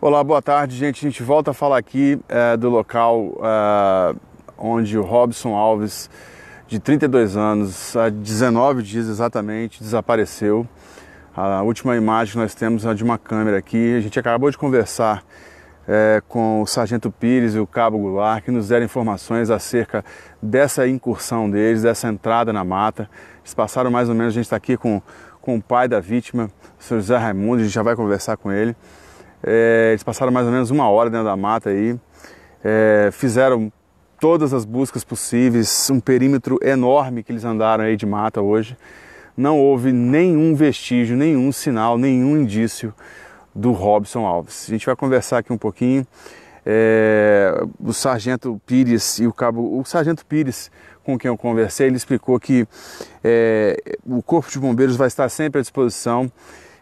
Olá, boa tarde, gente. A gente volta a falar aqui é, do local é, onde o Robson Alves, de 32 anos, há 19 dias exatamente, desapareceu. A última imagem que nós temos é de uma câmera aqui. A gente acabou de conversar é, com o Sargento Pires e o Cabo Goulart, que nos deram informações acerca dessa incursão deles, dessa entrada na mata. Eles passaram mais ou menos, a gente está aqui com, com o pai da vítima, o senhor José Raimundo, a gente já vai conversar com ele. É, eles passaram mais ou menos uma hora dentro da mata aí, é, fizeram todas as buscas possíveis, um perímetro enorme que eles andaram aí de mata hoje. Não houve nenhum vestígio, nenhum sinal, nenhum indício do Robson Alves. A gente vai conversar aqui um pouquinho. É, o sargento Pires e o cabo, o sargento Pires com quem eu conversei, ele explicou que é, o corpo de bombeiros vai estar sempre à disposição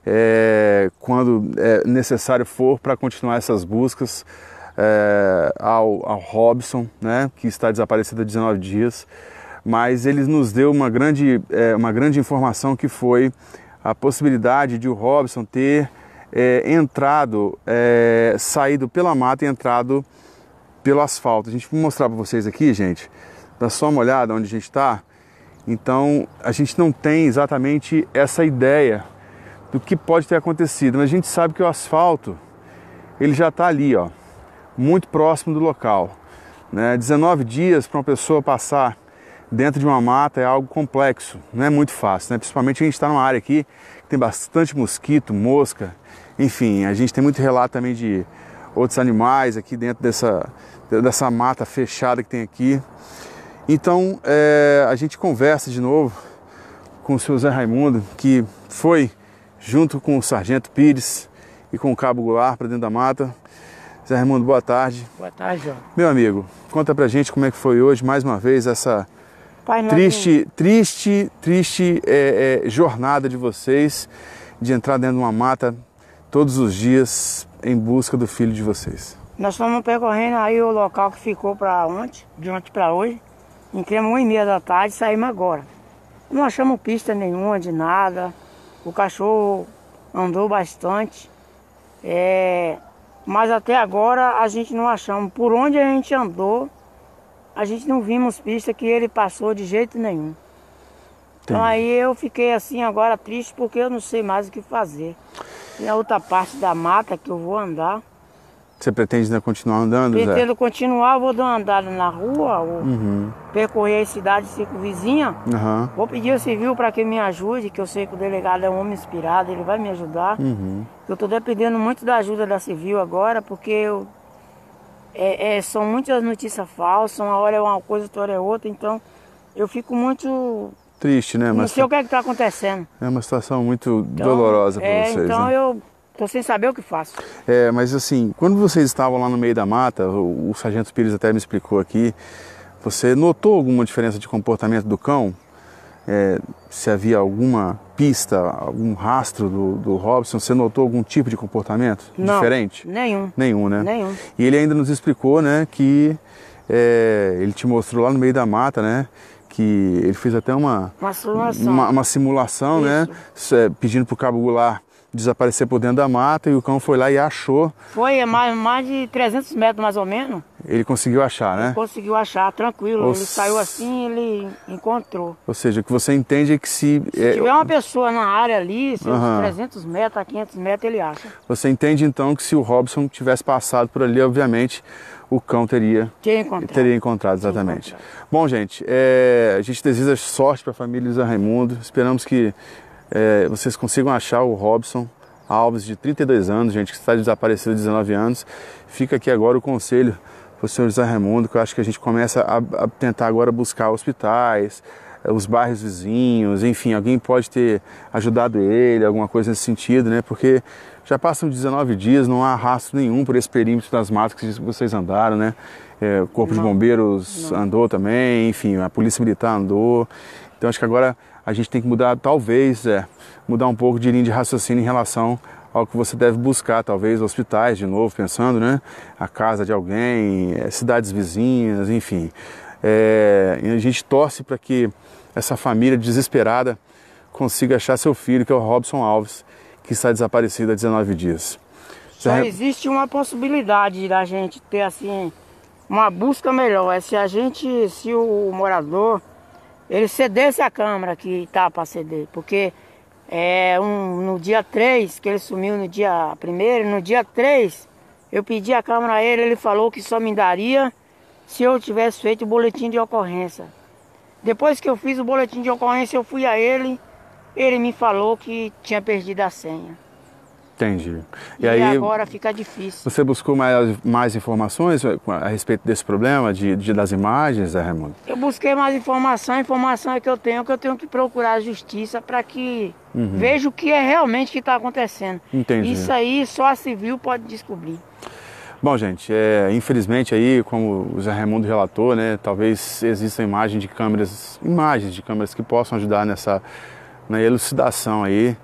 é, quando é necessário for para continuar essas buscas é, ao, ao, Robson, né, que está desaparecido há 19 dias. Mas ele nos deu uma grande, é, uma grande informação que foi a possibilidade de o Robson ter é, entrado, é, saído pela mata e entrado pelo asfalto. A gente vou mostrar para vocês aqui, gente. Dá só uma olhada onde a gente está. Então a gente não tem exatamente essa ideia do que pode ter acontecido. Mas a gente sabe que o asfalto ele já está ali, ó, muito próximo do local. Né? 19 dias para uma pessoa passar dentro de uma mata é algo complexo, não é muito fácil, né? principalmente a gente está numa área aqui que tem bastante mosquito, mosca, enfim, a gente tem muito relato também de outros animais aqui dentro dessa, dessa mata fechada que tem aqui. Então é, a gente conversa de novo com o seu Zé Raimundo, que foi junto com o Sargento Pires e com o Cabo Goulart para dentro da mata. Zé Raimundo, boa tarde. Boa tarde, João. Meu amigo, conta pra gente como é que foi hoje, mais uma vez, essa triste, triste, triste é, é, jornada de vocês de entrar dentro de uma mata todos os dias em busca do filho de vocês. Nós fomos percorrendo aí o local que ficou para ontem, de ontem para hoje. Entramos uma e meia da tarde e saímos agora. Não achamos pista nenhuma de nada. O cachorro andou bastante, é, mas até agora a gente não achamos. Por onde a gente andou, a gente não vimos pista que ele passou de jeito nenhum. Então aí eu fiquei assim agora triste porque eu não sei mais o que fazer. Tem a outra parte da mata que eu vou andar. Você pretende ainda continuar andando? Pretendo Zé? continuar, vou dar uma andada na rua, uhum. percorrer cidade, cidades circunvizinhas. Uhum. Vou pedir ao civil para que me ajude, que eu sei que o delegado é um homem inspirado, ele vai me ajudar. Uhum. Eu estou dependendo muito da ajuda da civil agora, porque eu, é, é, são muitas notícias falsas, uma hora é uma coisa, outra hora é outra, então eu fico muito triste, né? Mas não sei tá o que é está acontecendo. É uma situação muito então, dolorosa para é, vocês. Então né? eu Estou sem saber o que faço. É, mas assim, quando vocês estavam lá no meio da mata, o, o Sargento Pires até me explicou aqui, você notou alguma diferença de comportamento do cão? É, se havia alguma pista, algum rastro do, do Robson, você notou algum tipo de comportamento Não, diferente? Nenhum. Nenhum, né? Nenhum. E ele ainda nos explicou, né, que é, ele te mostrou lá no meio da mata, né, que ele fez até uma uma simulação, uma, uma simulação né, é, pedindo para o Cabo Goulart desaparecer por dentro da mata e o cão foi lá e achou. Foi mais, mais de 300 metros mais ou menos. Ele conseguiu achar, né? Ele conseguiu achar, tranquilo. Ou ele saiu assim, ele encontrou. Ou seja, o que você entende é que se... Se é, tiver uma pessoa na área ali, se 300 metros a 500 metros, ele acha. Você entende então que se o Robson tivesse passado por ali, obviamente o cão teria encontrado. teria encontrado exatamente. Encontrado. Bom, gente, é, a gente deseja sorte para a família Zé Raimundo. Esperamos que é, vocês consigam achar o Robson Alves, de 32 anos, gente, que está desaparecido há 19 anos. Fica aqui agora o conselho para o senhor José Raimundo, que eu acho que a gente começa a, a tentar agora buscar hospitais, eh, os bairros vizinhos, enfim, alguém pode ter ajudado ele, alguma coisa nesse sentido, né? Porque já passam 19 dias, não há rastro nenhum por esse perímetro das matas que vocês andaram, né? É, o Corpo não, de Bombeiros não. andou também, enfim, a Polícia Militar andou. Então acho que agora a gente tem que mudar, talvez, é, mudar um pouco de linha de raciocínio em relação ao que você deve buscar, talvez hospitais de novo, pensando, né? A casa de alguém, cidades vizinhas, enfim. É, a gente torce para que essa família desesperada consiga achar seu filho, que é o Robson Alves, que está desaparecido há 19 dias. Só Você... existe uma possibilidade da gente ter assim uma busca melhor, é se a gente, se o morador, ele cedesse a câmara que está para ceder, porque é, um, no dia 3, que ele sumiu no dia 1 no dia 3, eu pedi a câmara a ele, ele falou que só me daria se eu tivesse feito o boletim de ocorrência. Depois que eu fiz o boletim de ocorrência, eu fui a ele, ele me falou que tinha perdido a senha. Entendi. E, e aí, agora fica difícil. Você buscou mais, mais informações eh, a respeito desse problema de, de das imagens, Zé né, Raimundo? Eu busquei mais informação, a informação é que eu tenho, que eu tenho que procurar a justiça para que uhum. veja o que é realmente que está acontecendo. Entendi. Isso aí só a civil pode descobrir. Bom, gente, é, infelizmente aí, como o Zé Raimundo relatou, né, talvez exista imagem de câmeras, imagens de câmeras que possam ajudar nessa na elucidação aí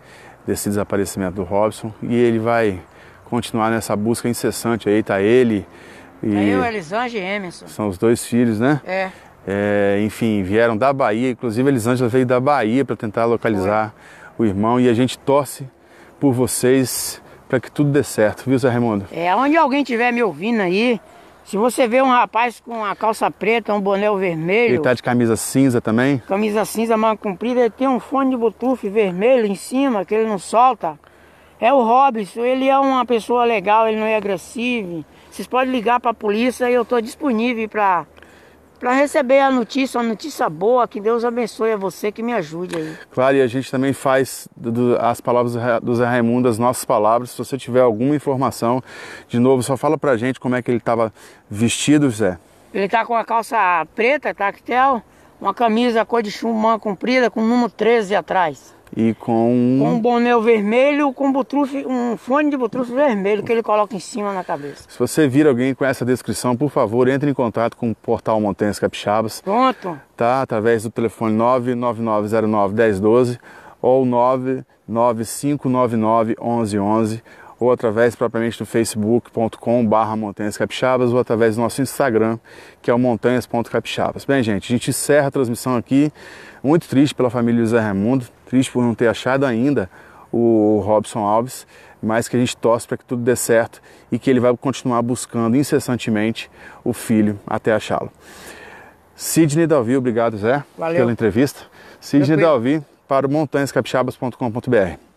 desse desaparecimento do Robson e ele vai continuar nessa busca incessante aí, tá ele e é eu, Elisange e Emerson. São os dois filhos, né? É. é. enfim, vieram da Bahia, inclusive Elisângela veio da Bahia para tentar localizar Foi. o irmão e a gente torce por vocês para que tudo dê certo, viu, Zé Raimundo? É, onde alguém estiver me ouvindo aí, se você vê um rapaz com a calça preta, um boné vermelho. Ele tá de camisa cinza também? Camisa cinza, manga comprida, ele tem um fone de Bluetooth vermelho em cima, que ele não solta. É o Robson, ele é uma pessoa legal, ele não é agressivo. Vocês podem ligar para a polícia e eu estou disponível para para receber a notícia, uma notícia boa, que Deus abençoe a você, que me ajude aí. Claro, e a gente também faz do, as palavras do Zé Raimundo, as nossas palavras. Se você tiver alguma informação, de novo, só fala pra gente como é que ele estava vestido, Zé. Ele tá com a calça preta, tactel, uma camisa cor de chumã comprida com o número 13 atrás. E com um... um bonel vermelho com butrufe, um fone de butrufe vermelho que ele coloca em cima na cabeça. Se você vir alguém com essa descrição, por favor, entre em contato com o portal Montanhas Capixabas. Pronto. Tá? Através do telefone 999091012 ou 995991111 ou através propriamente do facebook.com barra Montanhas Capixabas ou através do nosso Instagram, que é o montanhas.capixabas. Bem, gente, a gente encerra a transmissão aqui. Muito triste pela família José Raimundo triste por não ter achado ainda o Robson Alves, mas que a gente torce para que tudo dê certo e que ele vai continuar buscando incessantemente o filho até achá-lo. Sidney Dalvi, obrigado Zé Valeu. pela entrevista. Sidney Dalvi para montanhascapixabas.com.br.